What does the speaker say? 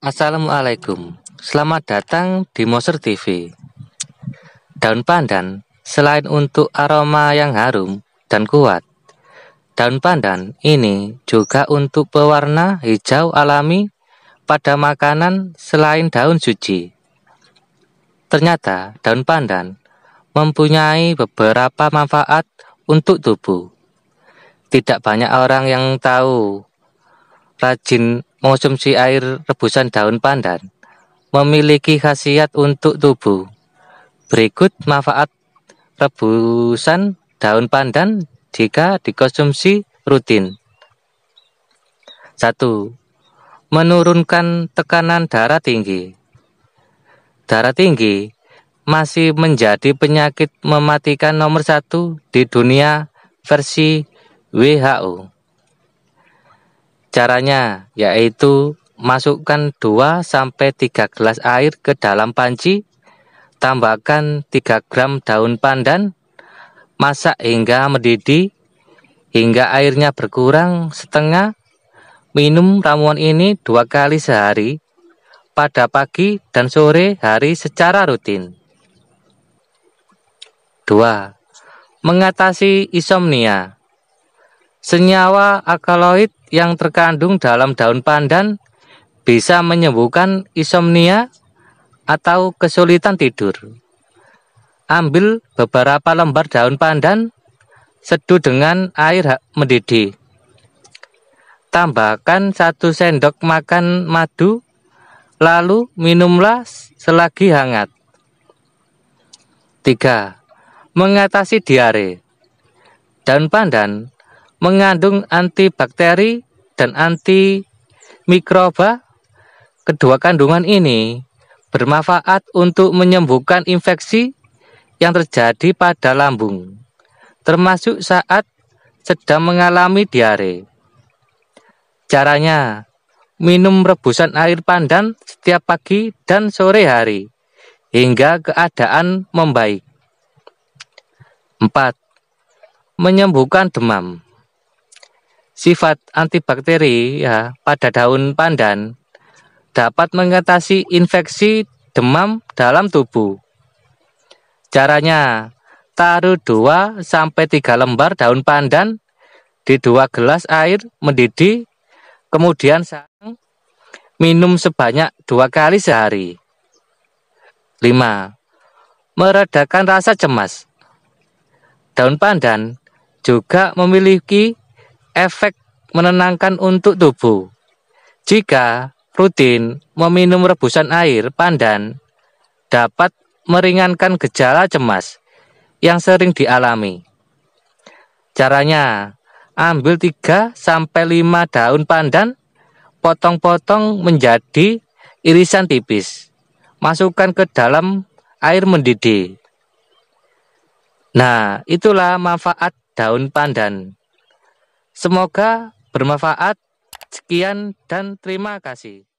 Assalamualaikum, selamat datang di Moser TV. Daun pandan, selain untuk aroma yang harum dan kuat, daun pandan ini juga untuk pewarna hijau alami pada makanan selain daun suci. Ternyata daun pandan mempunyai beberapa manfaat untuk tubuh. Tidak banyak orang yang tahu rajin mengonsumsi air rebusan daun pandan memiliki khasiat untuk tubuh. Berikut manfaat rebusan daun pandan jika dikonsumsi rutin. 1. Menurunkan tekanan darah tinggi. Darah tinggi masih menjadi penyakit mematikan nomor satu di dunia versi WHO. Caranya yaitu masukkan 2 sampai 3 gelas air ke dalam panci, tambahkan 3 gram daun pandan, masak hingga mendidih hingga airnya berkurang setengah. Minum ramuan ini dua kali sehari pada pagi dan sore hari secara rutin. 2. Mengatasi insomnia. Senyawa alkaloid yang terkandung dalam daun pandan bisa menyembuhkan insomnia atau kesulitan tidur. Ambil beberapa lembar daun pandan, seduh dengan air mendidih. Tambahkan satu sendok makan madu, lalu minumlah selagi hangat. 3. Mengatasi diare. Daun pandan mengandung antibakteri dan antimikroba. Kedua kandungan ini bermanfaat untuk menyembuhkan infeksi yang terjadi pada lambung, termasuk saat sedang mengalami diare. Caranya, minum rebusan air pandan setiap pagi dan sore hari hingga keadaan membaik. 4. Menyembuhkan demam sifat antibakteri ya pada daun pandan dapat mengatasi infeksi demam dalam tubuh. Caranya, taruh 2 sampai 3 lembar daun pandan di dua gelas air mendidih, kemudian sang minum sebanyak dua kali sehari. 5. Meredakan rasa cemas. Daun pandan juga memiliki efek menenangkan untuk tubuh. Jika rutin meminum rebusan air pandan, dapat meringankan gejala cemas yang sering dialami. Caranya, ambil 3 sampai 5 daun pandan, potong-potong menjadi irisan tipis. Masukkan ke dalam air mendidih. Nah, itulah manfaat daun pandan. Semoga bermanfaat. Sekian dan terima kasih.